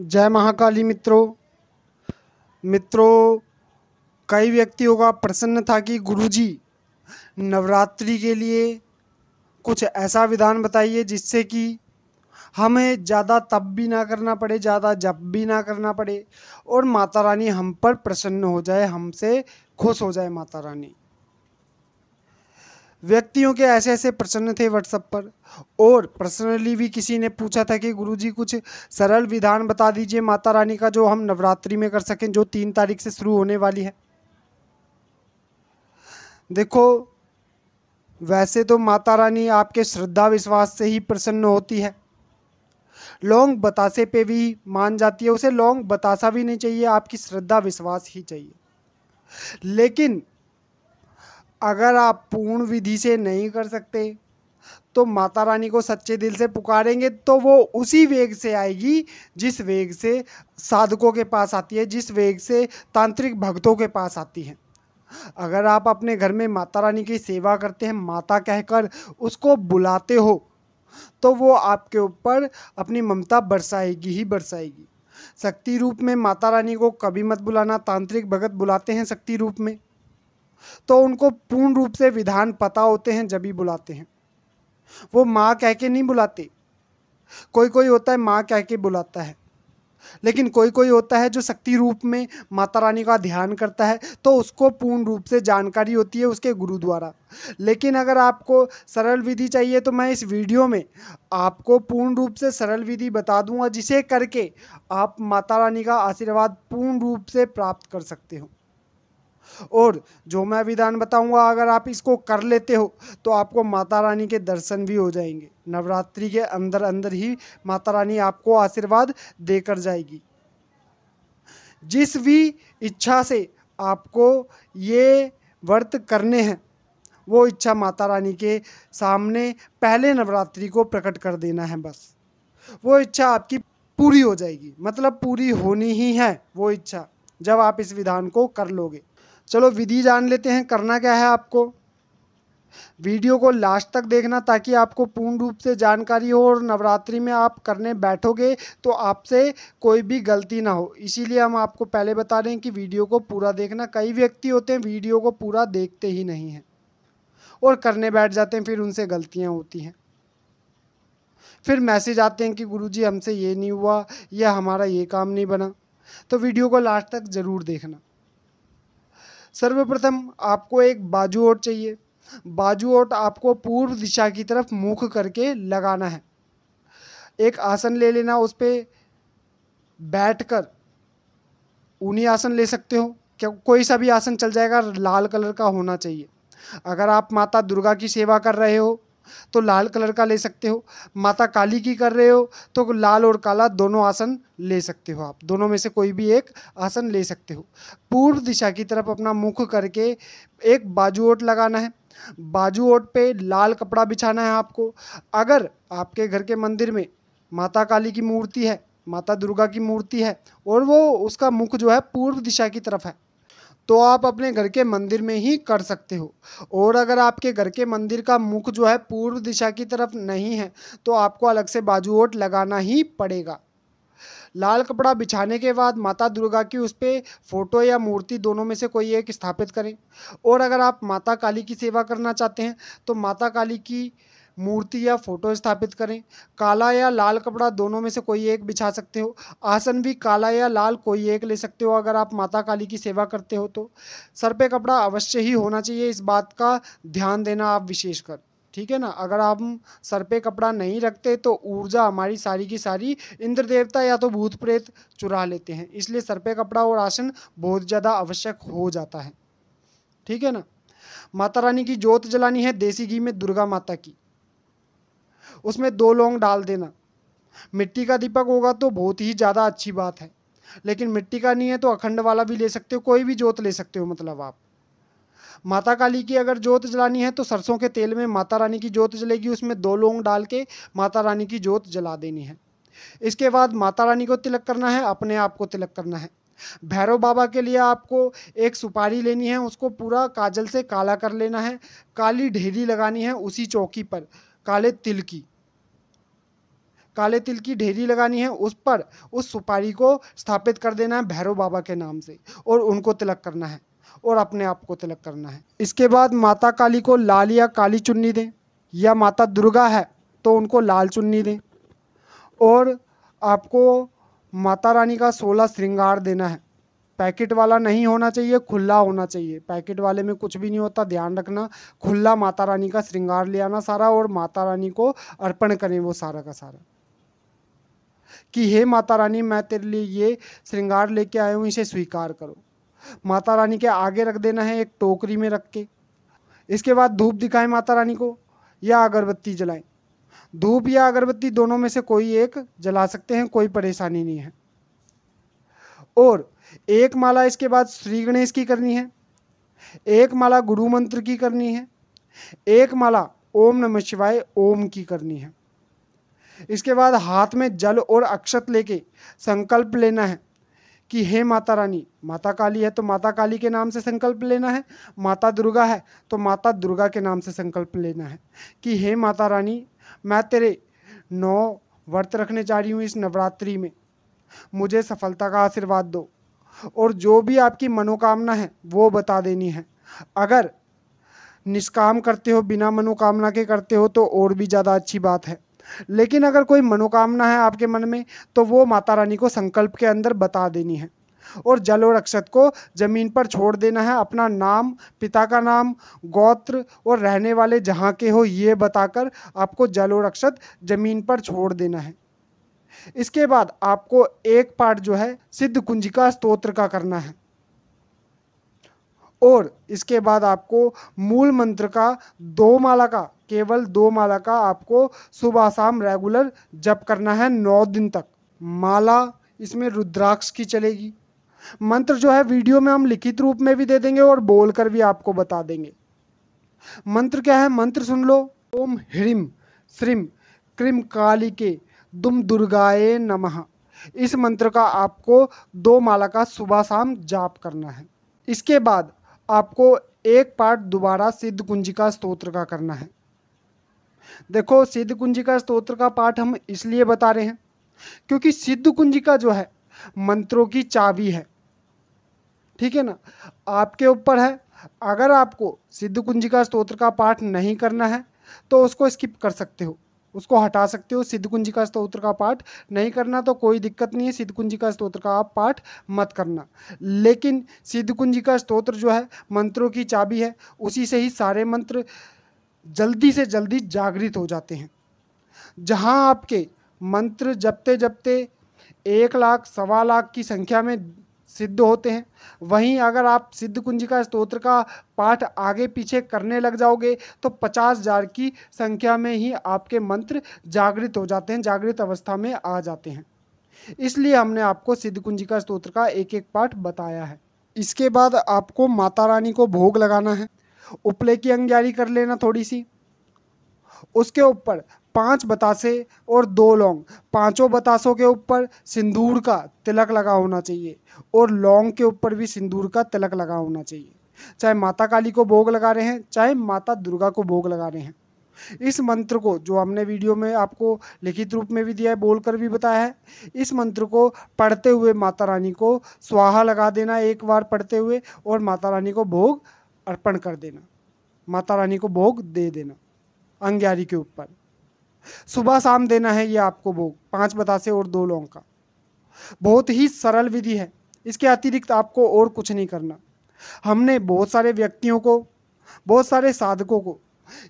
जय महाकाली मित्रों मित्रों कई व्यक्तियों का प्रसन्न था कि गुरुजी नवरात्रि के लिए कुछ ऐसा विधान बताइए जिससे कि हमें ज़्यादा तप भी ना करना पड़े ज़्यादा जप भी ना करना पड़े और माता रानी हम पर प्रसन्न हो जाए हमसे खुश हो जाए माता रानी व्यक्तियों के ऐसे ऐसे प्रश्न थे व्हाट्सएप पर और पर्सनली भी किसी ने पूछा था कि गुरुजी कुछ सरल विधान बता दीजिए माता रानी का जो हम नवरात्रि में कर सकें जो तीन तारीख से शुरू होने वाली है देखो वैसे तो माता रानी आपके श्रद्धा विश्वास से ही प्रसन्न होती है लौंग बतासे पे भी मान जाती है उसे लौंग बतासा भी नहीं चाहिए आपकी श्रद्धा विश्वास ही चाहिए लेकिन अगर आप पूर्ण विधि से नहीं कर सकते तो माता रानी को सच्चे दिल से पुकारेंगे तो वो उसी वेग से आएगी जिस वेग से साधकों के पास आती है जिस वेग से तांत्रिक भक्तों के पास आती है अगर आप अपने घर में माता रानी की सेवा करते हैं माता कहकर उसको बुलाते हो तो वो आपके ऊपर अपनी ममता बरसाएगी ही बरसाएगी शक्ति रूप में माता रानी को कभी मत बुलाना तांत्रिक भगत बुलाते हैं शक्ति रूप में तो उनको पूर्ण रूप से विधान पता होते हैं जब भी बुलाते हैं वो माँ कह के नहीं बुलाते कोई कोई होता है माँ कह के बुलाता है लेकिन कोई कोई होता है जो शक्ति रूप में माता रानी का ध्यान करता है तो उसको पूर्ण रूप से जानकारी होती है उसके गुरु द्वारा लेकिन अगर आपको सरल विधि चाहिए तो मैं इस वीडियो में आपको पूर्ण रूप से सरल विधि बता दूंगा जिसे करके आप माता रानी का आशीर्वाद पूर्ण रूप से प्राप्त कर सकते हो और जो मैं विधान बताऊंगा अगर आप इसको कर लेते हो तो आपको माता रानी के दर्शन भी हो जाएंगे नवरात्रि के अंदर अंदर ही माता रानी आपको आशीर्वाद देकर जाएगी जिस भी इच्छा से आपको ये व्रत करने हैं वो इच्छा माता रानी के सामने पहले नवरात्रि को प्रकट कर देना है बस वो इच्छा आपकी पूरी हो जाएगी मतलब पूरी होनी ही है वो इच्छा जब आप इस विधान को कर लोगे चलो विधि जान लेते हैं करना क्या है आपको वीडियो को लास्ट तक देखना ताकि आपको पूर्ण रूप से जानकारी हो और नवरात्रि में आप करने बैठोगे तो आपसे कोई भी गलती ना हो इसीलिए हम आपको पहले बता रहे हैं कि वीडियो को पूरा देखना कई व्यक्ति होते हैं वीडियो को पूरा देखते ही नहीं हैं और करने बैठ जाते हैं फिर उनसे गलतियाँ होती हैं फिर मैसेज आते हैं कि गुरु हमसे ये नहीं हुआ या हमारा ये काम नहीं बना तो वीडियो को लास्ट तक ज़रूर देखना सर्वप्रथम आपको एक बाजू ओट चाहिए बाजू ओट आपको पूर्व दिशा की तरफ मुख करके लगाना है एक आसन ले लेना उस पर बैठ कर ऊनी आसन ले सकते हो क्या कोई सा भी आसन चल जाएगा लाल कलर का होना चाहिए अगर आप माता दुर्गा की सेवा कर रहे हो तो लाल कलर का ले सकते हो माता काली की कर रहे हो तो लाल और काला दोनों आसन ले सकते हो आप दोनों में से कोई भी एक आसन ले सकते हो पूर्व दिशा की तरफ अपना मुख करके एक बाजू ओट लगाना है बाजू ओट पे लाल कपड़ा बिछाना है आपको अगर आपके घर के मंदिर में माता काली की मूर्ति है माता दुर्गा की मूर्ति है और वो उसका मुख जो है पूर्व दिशा की तरफ है तो आप अपने घर के मंदिर में ही कर सकते हो और अगर आपके घर के मंदिर का मुख जो है पूर्व दिशा की तरफ नहीं है तो आपको अलग से बाजू ओट लगाना ही पड़ेगा लाल कपड़ा बिछाने के बाद माता दुर्गा की उस पर फोटो या मूर्ति दोनों में से कोई एक स्थापित करें और अगर आप माता काली की सेवा करना चाहते हैं तो माता काली की मूर्ति या फोटो स्थापित करें काला या लाल कपड़ा दोनों में से कोई एक बिछा सकते हो आसन भी काला या लाल कोई एक ले सकते हो अगर आप माता काली की सेवा करते हो तो सर पे कपड़ा अवश्य ही होना चाहिए इस बात का ध्यान देना आप विशेषकर ठीक है ना अगर आप सर पे कपड़ा नहीं रखते तो ऊर्जा हमारी सारी की सारी इंद्र देवता या तो भूत प्रेत चुरा लेते हैं इसलिए सर पे कपड़ा और आसन बहुत ज़्यादा आवश्यक हो जाता है ठीक है ना माता रानी की जोत जलानी है देसी घी में दुर्गा माता की उसमें दो लौंग डाल देना मिट्टी का दीपक होगा तो बहुत ही ज़्यादा अच्छी बात है लेकिन मिट्टी का नहीं है तो अखंड वाला भी ले सकते हो कोई भी जोत ले सकते हो मतलब आप माता काली की अगर जोत जलानी है तो सरसों के तेल में माता रानी की जोत जलेगी उसमें दो लौंग डाल के माता रानी की जोत जला देनी है इसके बाद माता रानी को तिलक करना है अपने आप को तिलक करना है भैरव बाबा के लिए आपको एक सुपारी लेनी है उसको पूरा काजल से काला कर लेना है काली ढेरी लगानी है उसी चौकी पर काले तिल की काले तिल की ढेरी लगानी है उस पर उस सुपारी को स्थापित कर देना है भैरव बाबा के नाम से और उनको तिलक करना है और अपने आप को तिलक करना है इसके बाद माता काली को लाल या काली चुन्नी दें या माता दुर्गा है तो उनको लाल चुन्नी दें और आपको माता रानी का सोलह श्रृंगार देना है पैकेट वाला नहीं होना चाहिए खुला होना चाहिए पैकेट वाले में कुछ भी नहीं होता ध्यान रखना खुला माता रानी का श्रृंगार ले आना सारा और माता रानी को अर्पण करें वो सारा का सारा कि हे माता रानी मैं तेरे लिए ये श्रृंगार लेके आया हूँ इसे स्वीकार करो माता रानी के आगे रख देना है एक टोकरी में रख के इसके बाद धूप दिखाएं माता रानी को या अगरबत्ती जलाएं धूप या अगरबत्ती दोनों में से कोई एक जला सकते हैं कोई परेशानी नहीं है और एक माला इसके बाद श्री गणेश की करनी है एक माला गुरु मंत्र की करनी है एक माला ओम नमः शिवाय ओम की करनी है इसके बाद हाथ में जल और अक्षत लेके संकल्प लेना है कि हे माता रानी माता काली है तो माता काली के नाम से संकल्प लेना है माता दुर्गा है तो माता दुर्गा के नाम से संकल्प लेना है कि हे माता रानी मैं तेरे नौ व्रत रखने जा रही हूँ इस नवरात्रि में मुझे सफलता का आशीर्वाद दो और जो भी आपकी मनोकामना है वो बता देनी है अगर निष्काम करते हो बिना मनोकामना के करते हो तो और भी ज़्यादा अच्छी बात है लेकिन अगर कोई मनोकामना है आपके मन में तो वो माता रानी को संकल्प के अंदर बता देनी है और जल और अक्षत को जमीन पर छोड़ देना है अपना नाम पिता का नाम गोत्र और रहने वाले जहाँ के हो ये बताकर आपको जल और अक्षत जमीन पर छोड़ देना है इसके बाद आपको एक पाठ जो है सिद्ध कुंजिका स्तोत्र का करना है और इसके बाद आपको मूल मंत्र का दो माला का केवल दो माला का आपको सुबह शाम रेगुलर जप करना है नौ दिन तक माला इसमें रुद्राक्ष की चलेगी मंत्र जो है वीडियो में हम लिखित रूप में भी दे देंगे और बोलकर भी आपको बता देंगे मंत्र क्या है मंत्र सुन लो ओम ह्रीम श्रीम क्रिम काली के दुम दुर्गाए नमः इस मंत्र का आपको दो माला का सुबह शाम जाप करना है इसके बाद आपको एक पाठ दोबारा सिद्ध कुंजिका स्तोत्र का करना है देखो सिद्ध कुंजिका स्तोत्र का पाठ हम इसलिए बता रहे हैं क्योंकि सिद्ध कुंजिका जो है मंत्रों की चाबी है ठीक है ना आपके ऊपर है अगर आपको सिद्ध कुंजिका स्तोत्र का पाठ नहीं करना है तो उसको स्किप कर सकते हो उसको हटा सकते हो सिद्ध कुंजी का स्त्रोत्र का पाठ नहीं करना तो कोई दिक्कत नहीं है सिद्ध कुंजी का स्त्रोत्र का आप पाठ मत करना लेकिन सिद्ध कुंजी का स्त्रोत्र जो है मंत्रों की चाबी है उसी से ही सारे मंत्र जल्दी से जल्दी जागृत हो जाते हैं जहां आपके मंत्र जपते जपते एक लाख सवा लाख की संख्या में सिद्ध होते हैं वहीं अगर आप सिद्ध कुंजिका स्तोत्र का पाठ आगे पीछे करने लग जाओगे तो पचास हजार की संख्या में ही आपके मंत्र जागृत हो जाते हैं जागृत अवस्था में आ जाते हैं इसलिए हमने आपको सिद्ध कुंजिका स्तोत्र का एक एक पाठ बताया है इसके बाद आपको माता रानी को भोग लगाना है उपले की अंग्यारी कर लेना थोड़ी सी उसके ऊपर पांच बतासे और दो लौंग पांचों बतासों के ऊपर सिंदूर का तिलक लगा होना चाहिए और लौंग के ऊपर भी सिंदूर का तिलक लगा होना चाहिए चाहे माता काली को भोग लगा रहे हैं चाहे माता दुर्गा को भोग लगा रहे हैं इस मंत्र को जो हमने वीडियो में आपको लिखित रूप में भी दिया है बोलकर भी बताया है इस मंत्र को पढ़ते हुए माता रानी को स्वाहा लगा देना एक बार पढ़ते हुए और माता रानी को भोग अर्पण कर देना माता रानी को भोग दे देना अंग्यारी के ऊपर सुबह शाम देना है ये आपको वो पांच बतासे और दो लौंग का बहुत ही सरल विधि है इसके अतिरिक्त आपको और कुछ नहीं करना हमने बहुत सारे व्यक्तियों को बहुत सारे साधकों को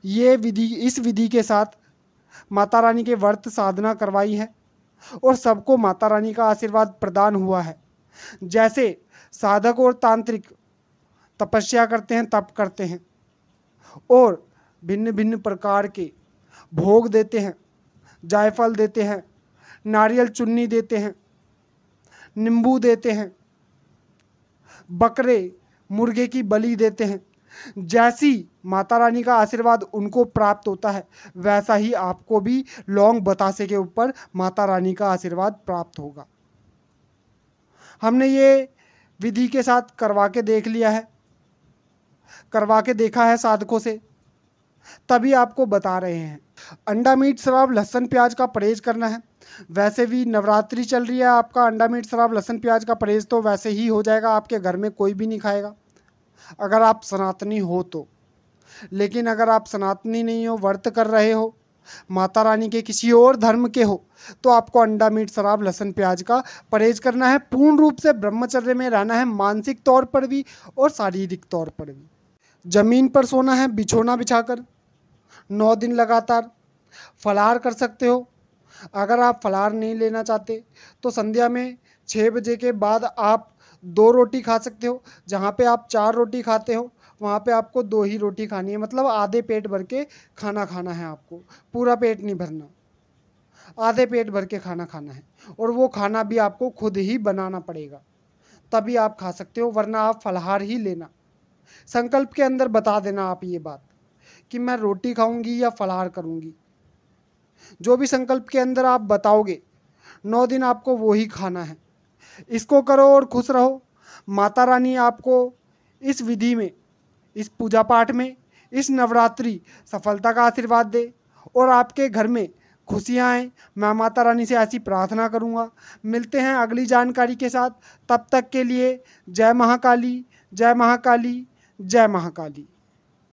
ये विधि इस विधि के साथ माता रानी के व्रत साधना करवाई है और सबको माता रानी का आशीर्वाद प्रदान हुआ है जैसे साधक और तांत्रिक तपस्या करते हैं तप करते हैं और भिन्न भिन्न प्रकार के भोग देते हैं जायफल देते हैं नारियल चुन्नी देते हैं नींबू देते हैं बकरे मुर्गे की बलि देते हैं जैसी माता रानी का आशीर्वाद उनको प्राप्त होता है वैसा ही आपको भी लौंग बतासे के ऊपर माता रानी का आशीर्वाद प्राप्त होगा हमने ये विधि के साथ करवा के देख लिया है करवा के देखा है साधकों से तभी आपको बता रहे हैं अंडा मीट शराब लहसन प्याज का परहेज़ करना है वैसे भी नवरात्रि चल रही है आपका अंडा मीट शराब लहसन प्याज का परहेज़ तो वैसे ही हो जाएगा आपके घर में कोई भी नहीं खाएगा अगर आप सनातनी हो तो लेकिन अगर आप सनातनी नहीं हो व्रत कर रहे हो माता रानी के किसी और धर्म के हो तो आपको अंडा मीट शराब लहसन प्याज का परहेज करना है पूर्ण रूप से ब्रह्मचर्य में रहना है मानसिक तौर पर भी और शारीरिक तौर पर भी ज़मीन पर सोना है बिछोना बिछाकर नौ दिन लगातार फलाहार कर सकते हो अगर आप फलाहार नहीं लेना चाहते तो संध्या में छः बजे के बाद आप दो रोटी खा सकते हो जहाँ पे आप चार रोटी खाते हो वहाँ पे आपको दो ही रोटी खानी है मतलब आधे पेट भर के खाना खाना है आपको पूरा पेट नहीं भरना आधे पेट भर के खाना खाना है और वो खाना भी आपको खुद ही बनाना पड़ेगा तभी आप खा सकते हो वरना आप फलाहार ही लेना संकल्प के अंदर बता देना आप ये बात कि मैं रोटी खाऊंगी या फलाहार करूंगी जो भी संकल्प के अंदर आप बताओगे नौ दिन आपको वो ही खाना है इसको करो और खुश रहो माता रानी आपको इस विधि में इस पूजा पाठ में इस नवरात्रि सफलता का आशीर्वाद दे और आपके घर में खुशियाँ आएँ मैं माता रानी से ऐसी प्रार्थना करूँगा मिलते हैं अगली जानकारी के साथ तब तक के लिए जय महाकाली जय महाकाली जय महाकाली